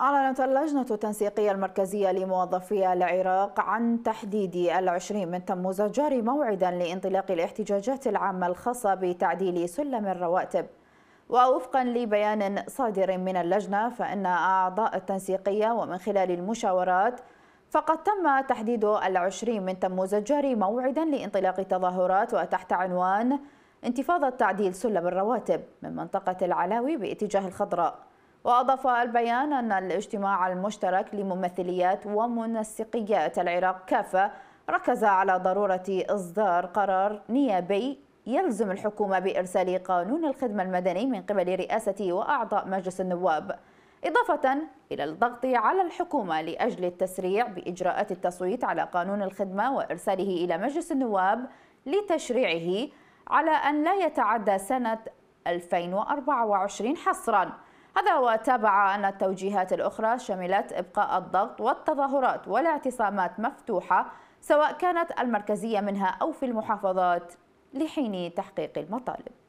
أعلنت اللجنة التنسيقية المركزية لموظفي العراق عن تحديد العشرين من تموز الجاري موعدا لانطلاق الاحتجاجات العامة الخاصة بتعديل سلم الرواتب ووفقا لبيان صادر من اللجنة فإن أعضاء التنسيقية ومن خلال المشاورات فقد تم تحديد العشرين من تموز الجاري موعدا لانطلاق التظاهرات وتحت عنوان انتفاضة تعديل سلم الرواتب من منطقة العلاوي باتجاه الخضراء وأضاف البيان أن الاجتماع المشترك لممثليات ومنسقيات العراق كافة ركز على ضرورة إصدار قرار نيابي يلزم الحكومة بإرسال قانون الخدمة المدني من قبل رئاسة وأعضاء مجلس النواب إضافة إلى الضغط على الحكومة لأجل التسريع بإجراءات التصويت على قانون الخدمة وإرساله إلى مجلس النواب لتشريعه على أن لا يتعدى سنة 2024 حصراً هذا وتابع أن التوجيهات الأخرى شملت إبقاء الضغط والتظاهرات والاعتصامات مفتوحة سواء كانت المركزية منها أو في المحافظات لحين تحقيق المطالب